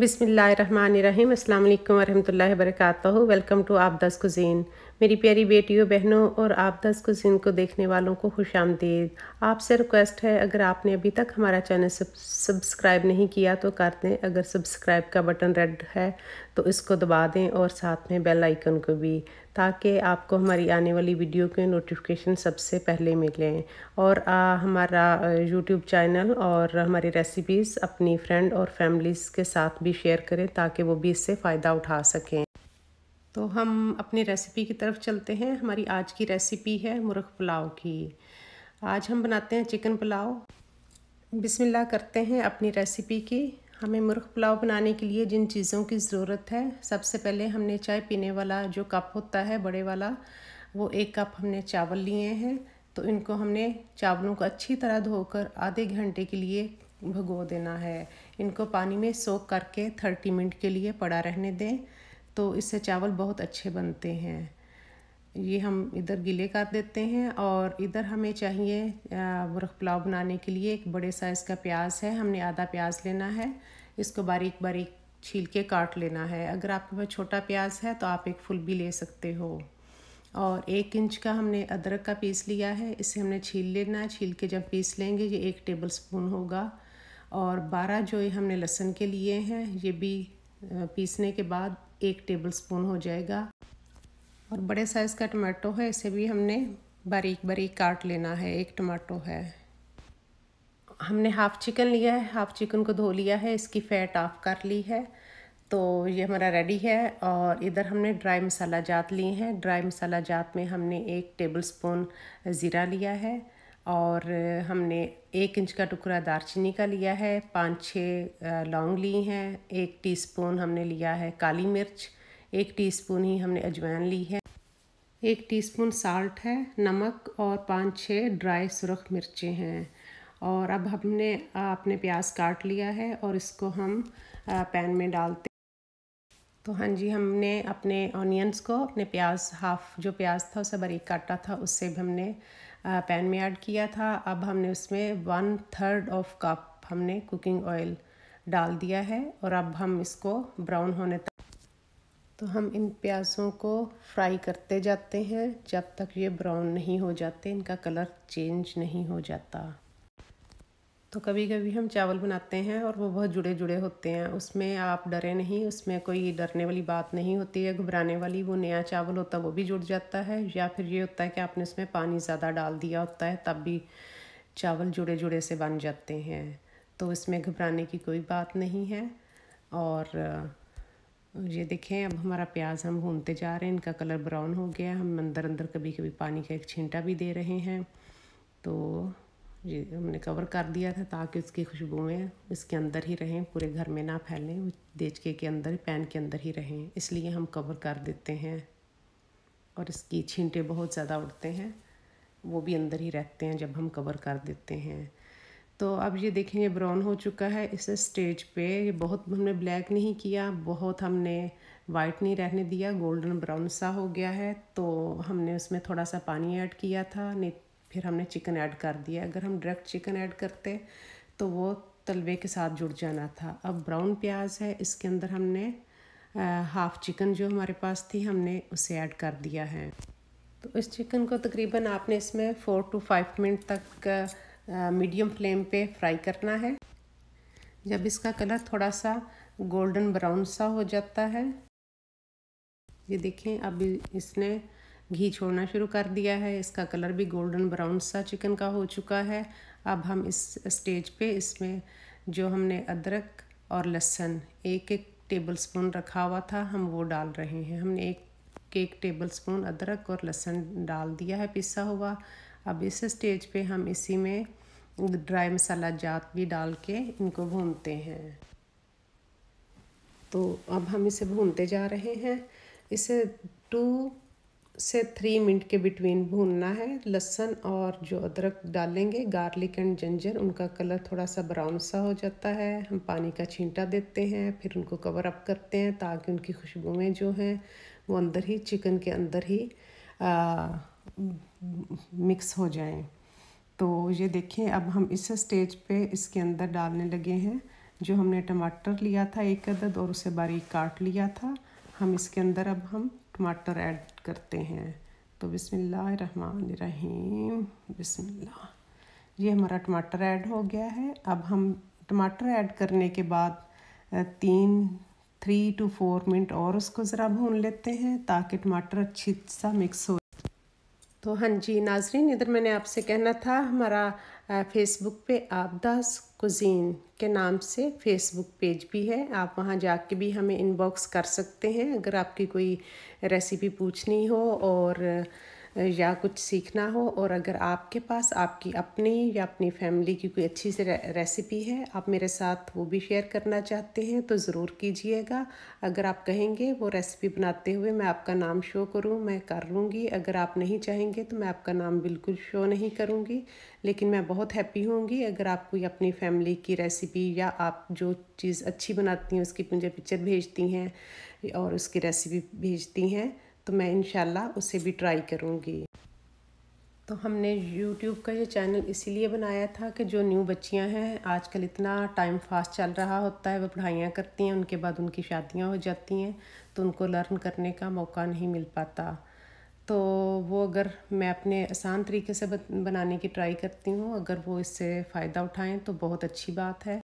बिसमीम् अल्लाम वरहमल वर्क वेलकम टू आपदास कुज़ीन मेरी प्यारी बेटियों बहनों और आप दस कुछ को देखने वालों को खुश आमदीद आपसे रिक्वेस्ट है अगर आपने अभी तक हमारा चैनल सब्सक्राइब नहीं किया तो कर दें अगर सब्सक्राइब का बटन रेड है तो इसको दबा दें और साथ में बेल आइकन को भी ताकि आपको हमारी आने वाली वीडियो के नोटिफिकेशन सबसे पहले मिलें और आ, हमारा यूट्यूब चैनल और हमारी रेसिपीज़ अपनी फ्रेंड और फैमिलीज़ के साथ भी शेयर करें ताकि वो भी इससे फ़ायदा उठा सकें तो हम अपनी रेसिपी की तरफ चलते हैं हमारी आज की रेसिपी है मुरख पुलाव की आज हम बनाते हैं चिकन पुलाव बिस्मिल्लाह करते हैं अपनी रेसिपी की हमें मुरख पुलाव बनाने के लिए जिन चीज़ों की ज़रूरत है सबसे पहले हमने चाय पीने वाला जो कप होता है बड़े वाला वो एक कप हमने चावल लिए हैं तो इनको हमने चावलों को अच्छी तरह धोकर आधे घंटे के लिए भगो देना है इनको पानी में सोख करके थर्टी मिनट के लिए पड़ा रहने दें तो इससे चावल बहुत अच्छे बनते हैं ये हम इधर गीले कर देते हैं और इधर हमें चाहिए बुरख पुलाव बनाने के लिए एक बड़े साइज़ का प्याज है हमने आधा प्याज लेना है इसको बारीक बारीक छील के काट लेना है अगर आपके पास छोटा प्याज है तो आप एक फुल भी ले सकते हो और एक इंच का हमने अदरक का पीस लिया है इसे हमने छील लेना है छील के जब पीस लेंगे ये एक टेबल स्पून होगा और बारह जो ये हमने लहसुन के लिए हैं ये भी पीसने के बाद एक टेबल स्पून हो जाएगा और बड़े साइज़ का टमाटो है इसे भी हमने बारीक बारीक काट लेना है एक टमाटो है हमने हाफ़ चिकन लिया है हाफ़ चिकन को धो लिया है इसकी फ़ैट ऑफ कर ली है तो ये हमारा रेडी है और इधर हमने ड्राई मसाला जात लिए हैं ड्राई मसाला जात में हमने एक टेबल स्पून ज़ीरा लिया है और हमने एक इंच का टुकड़ा दारचीनी का लिया है पाँच छः लौंग ली हैं एक टीस्पून हमने लिया है काली मिर्च एक टीस्पून ही हमने अजवाइन ली है एक टीस्पून साल्ट है नमक और पाँच छः ड्राई सुरख मिर्चें हैं और अब हमने अपने प्याज काट लिया है और इसको हम पैन में डालते तो हाँ जी हमने अपने ऑनियंस को अपने प्याज हाफ जो प्याज था उसे बारीक काटा था उससे भी हमने पैन में ऐड किया था अब हमने उसमें वन थर्ड ऑफ कप हमने कुकिंग ऑयल डाल दिया है और अब हम इसको ब्राउन होने तक तो हम इन प्याज़ों को फ्राई करते जाते हैं जब तक ये ब्राउन नहीं हो जाते इनका कलर चेंज नहीं हो जाता तो कभी कभी हम चावल बनाते हैं और वो बहुत जुड़े जुड़े होते हैं उसमें आप डरे नहीं उसमें कोई डरने वाली बात नहीं होती है घबराने वाली वो नया चावल होता है वो भी जुड़ जाता है या फिर ये होता है कि आपने उसमें पानी ज़्यादा डाल दिया होता है तब भी चावल जुड़े जुड़े से बन जाते हैं तो इसमें घबराने की कोई बात नहीं है और ये देखें अब हमारा प्याज हम भूनते जा रहे हैं इनका कलर ब्राउन हो गया हम अंदर अंदर कभी कभी पानी का एक छींटा भी दे रहे हैं तो ये हमने कवर कर दिया था ताकि उसकी खुशबुएँ इसके अंदर ही रहें पूरे घर में ना फैलें देचके के अंदर पैन के अंदर ही रहें इसलिए हम कवर कर देते हैं और इसकी छींटे बहुत ज़्यादा उड़ते हैं वो भी अंदर ही रहते हैं जब हम कवर कर देते हैं तो अब ये देखें ये ब्राउन हो चुका है इस स्टेज पे ये बहुत हमने ब्लैक नहीं किया बहुत हमने वाइट नहीं रहने दिया गोल्डन ब्राउन सा हो गया है तो हमने उसमें थोड़ा सा पानी ऐड किया था नहीं फिर हमने चिकन ऐड कर दिया अगर हम डायरेक्ट चिकन ऐड करते तो वो तलवे के साथ जुड़ जाना था अब ब्राउन प्याज है इसके अंदर हमने हाफ़ चिकन जो हमारे पास थी हमने उसे ऐड कर दिया है तो इस चिकन को तकरीबन आपने इसमें फ़ोर टू फाइव मिनट तक मीडियम फ्लेम पे फ्राई करना है जब इसका कलर थोड़ा सा गोल्डन ब्राउन सा हो जाता है ये देखें अब इसने घी छोड़ना शुरू कर दिया है इसका कलर भी गोल्डन ब्राउन सा चिकन का हो चुका है अब हम इस स्टेज पे इसमें जो हमने अदरक और लहसन एक एक टेबल स्पून रखा हुआ था हम वो डाल रहे हैं हमने एक एक टेबल स्पून अदरक और लहसन डाल दिया है पिसा हुआ अब इस स्टेज पे हम इसी में ड्राई मसाला जात भी डाल के इनको भूनते हैं तो अब हम इसे भूनते जा रहे हैं इसे टू से थ्री मिनट के बिटवीन भूनना है लहसन और जो अदरक डालेंगे गार्लिक एंड जिंजर उनका कलर थोड़ा सा ब्राउन सा हो जाता है हम पानी का छींटा देते हैं फिर उनको कवर अप करते हैं ताकि उनकी खुशबुएँ जो हैं वो अंदर ही चिकन के अंदर ही आ, मिक्स हो जाएं तो ये देखिए अब हम इस स्टेज पे इसके अंदर डालने लगे हैं जो हमने टमाटर लिया था एक अदद और उसे बारीक काट लिया था हम इसके अंदर अब हम टमाटर ऐड करते हैं तो बिसमीम बिसमिल्ला ये हमारा टमाटर ऐड हो गया है अब हम टमाटर ऐड करने के बाद तीन थ्री टू फोर मिनट और उसको ज़रा भून लेते हैं ताकि टमाटर अच्छी सा मिक्स हो तो हाँ जी नाजरीन इधर मैंने आपसे कहना था हमारा फेसबुक पे आपदास कुजीन के नाम से फेसबुक पेज भी है आप वहाँ जाके भी हमें इनबॉक्स कर सकते हैं अगर आपकी कोई रेसिपी पूछनी हो और या कुछ सीखना हो और अगर आपके पास आपकी अपनी या अपनी फैमिली की कोई अच्छी सी रेसिपी है आप मेरे साथ वो भी शेयर करना चाहते हैं तो ज़रूर कीजिएगा अगर आप कहेंगे वो रेसिपी बनाते हुए मैं आपका नाम शो करूँ मैं कर लूँगी अगर आप नहीं चाहेंगे तो मैं आपका नाम बिल्कुल शो नहीं करूँगी लेकिन मैं बहुत हैप्पी होंगी अगर आप कोई अपनी फैमिली की रेसिपी या आप जो चीज़ अच्छी बनाती हैं उसकी मुझे पिक्चर भेजती हैं और उसकी रेसिपी भेजती हैं तो मैं इन उसे भी ट्राई करूँगी तो हमने YouTube का ये चैनल इसीलिए बनाया था कि जो न्यू बच्चियां हैं आजकल इतना टाइम फास्ट चल रहा होता है वो पढ़ाइयाँ करती हैं उनके बाद उनकी शादियां हो जाती हैं तो उनको लर्न करने का मौका नहीं मिल पाता तो वो अगर मैं अपने आसान तरीके से बनाने की ट्राई करती हूँ अगर वो इससे फ़ायदा उठाएं तो बहुत अच्छी बात है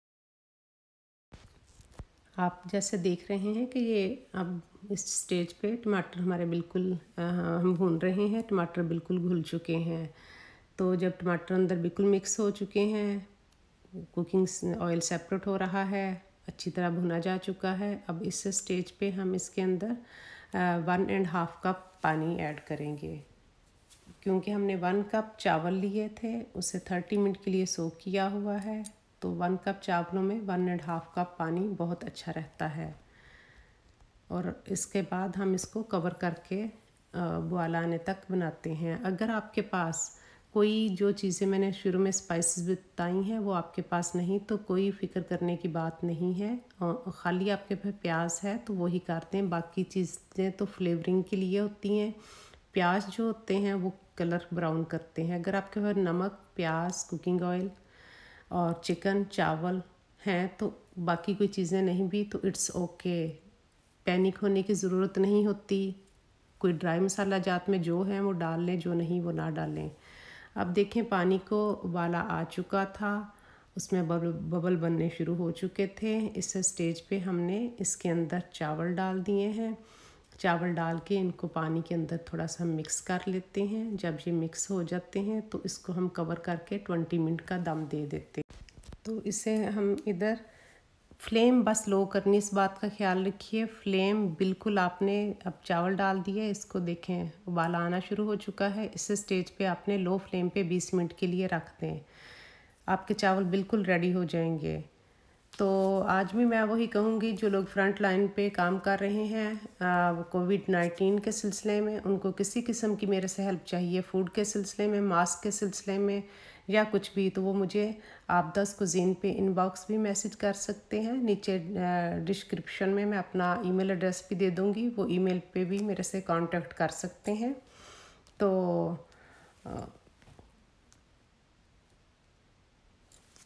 आप जैसे देख रहे हैं कि ये अब इस स्टेज पे टमाटर हमारे बिल्कुल हम भून रहे हैं टमाटर बिल्कुल घुल चुके हैं तो जब टमाटर अंदर बिल्कुल मिक्स हो चुके हैं कुकिंग ऑयल सेपरेट हो रहा है अच्छी तरह भुना जा चुका है अब इस स्टेज पे हम इसके अंदर वन एंड हाफ कप पानी ऐड करेंगे क्योंकि हमने वन कप चावल लिए थे उसे थर्टी मिनट के लिए सोक किया हुआ है तो वन कप चावलों में वन एंड हाफ कप पानी बहुत अच्छा रहता है और इसके बाद हम इसको कवर करके बुआला आने तक बनाते हैं अगर आपके पास कोई जो चीज़ें मैंने शुरू में स्पाइसेस बताई हैं वो आपके पास नहीं तो कोई फ़िक्र करने की बात नहीं है खाली आपके पास प्याज है तो वही करते हैं बाकी चीज़ें तो फ्लेवरिंग के लिए होती हैं प्याज जो होते हैं वो कलर ब्राउन करते हैं अगर आपके पास नमक प्याज कुकिंग ऑयल और चिकन चावल हैं तो बाकी कोई चीज़ें नहीं भी तो इट्स ओके पैनिक होने की ज़रूरत नहीं होती कोई ड्राई मसाला जात में जो है वो डाल लें जो नहीं वो ना डालें अब देखें पानी को उबाला आ चुका था उसमें बबल बबल बनने शुरू हो चुके थे इस स्टेज पे हमने इसके अंदर चावल डाल दिए हैं चावल डाल के इनको पानी के अंदर थोड़ा सा मिक्स कर लेते हैं जब ये मिक्स हो जाते हैं तो इसको हम कवर करके ट्वेंटी मिनट का दम दे देते हैं तो इसे हम इधर फ्लेम बस लो करनी इस बात का ख्याल रखिए फ्लेम बिल्कुल आपने अब चावल डाल दिए इसको देखें उबाल आना शुरू हो चुका है इस स्टेज पे आपने लो फ्लेम पे 20 मिनट के लिए रख दें आपके चावल बिल्कुल रेडी हो जाएंगे तो आज भी मैं वही कहूँगी जो लोग फ्रंट लाइन पे काम कर रहे हैं कोविड नाइन्टीन के सिलसिले में उनको किसी किस्म की मेरे से हेल्प चाहिए फ़ूड के सिलसिले में मास्क के सिलसिले में या कुछ भी तो वो मुझे आप दस कुजीन पे इनबॉक्स भी मैसेज कर सकते हैं नीचे डिस्क्रिप्शन में मैं अपना ईमेल एड्रेस भी दे दूँगी वो ईमेल पे भी मेरे से कांटेक्ट कर सकते हैं तो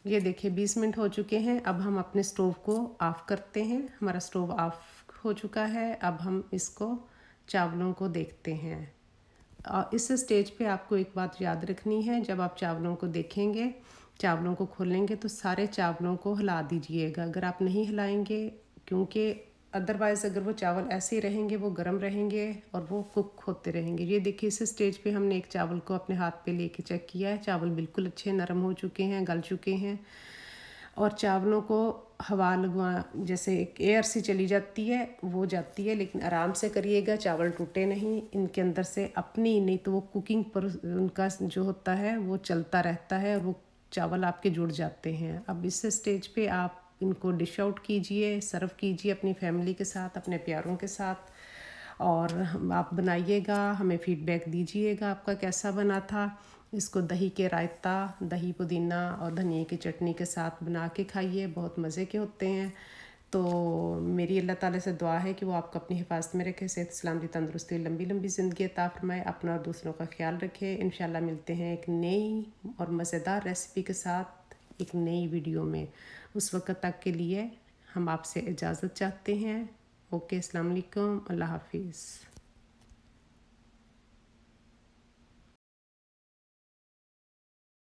ये देखिए बीस मिनट हो चुके हैं अब हम अपने स्टोव को ऑफ़ करते हैं हमारा स्टोव ऑफ हो चुका है अब हम इसको चावलों को देखते हैं और इस स्टेज पे आपको एक बात याद रखनी है जब आप चावलों को देखेंगे चावलों को खोलेंगे तो सारे चावलों को हिला दीजिएगा अगर आप नहीं हिलाएंगे क्योंकि अदरवाइज़ अगर वो चावल ऐसे ही रहेंगे वो गर्म रहेंगे और वो कुक होते रहेंगे ये देखिए इस स्टेज पे हमने एक चावल को अपने हाथ पे लेके चेक किया है चावल बिल्कुल अच्छे नरम हो चुके हैं गल चुके हैं और चावलों को हवा लगवा जैसे एक एयर सी चली जाती है वो जाती है लेकिन आराम से करिएगा चावल टूटे नहीं इनके अंदर से अपनी नहीं तो वो कुकिंग पर उनका जो होता है वो चलता रहता है वो चावल आपके जुड़ जाते हैं अब इस स्टेज पे आप इनको डिश आउट कीजिए सर्व कीजिए अपनी फैमिली के साथ अपने प्यारों के साथ और आप बनाइएगा हमें फीडबैक दीजिएगा आपका कैसा बना था इसको दही के रायता दही पुदीना और धनिए की चटनी के साथ बना के खाइए बहुत मज़े के होते हैं तो मेरी अल्लाह ताला से दुआ है कि वो आपको अपनी हिफाजत में रखे सेहत सलामती तंदरुस्ती लंबी लंबी ज़िंदगी ताफर फरमाए अपना और दूसरों का ख्याल रखे इन मिलते हैं एक नई और मज़ेदार रेसिपी के साथ एक नई वीडियो में उस वक्त तक के लिए हम आपसे इजाज़त चाहते हैं ओके अस्सलाम वालेकुम अल्लाह हाफिज़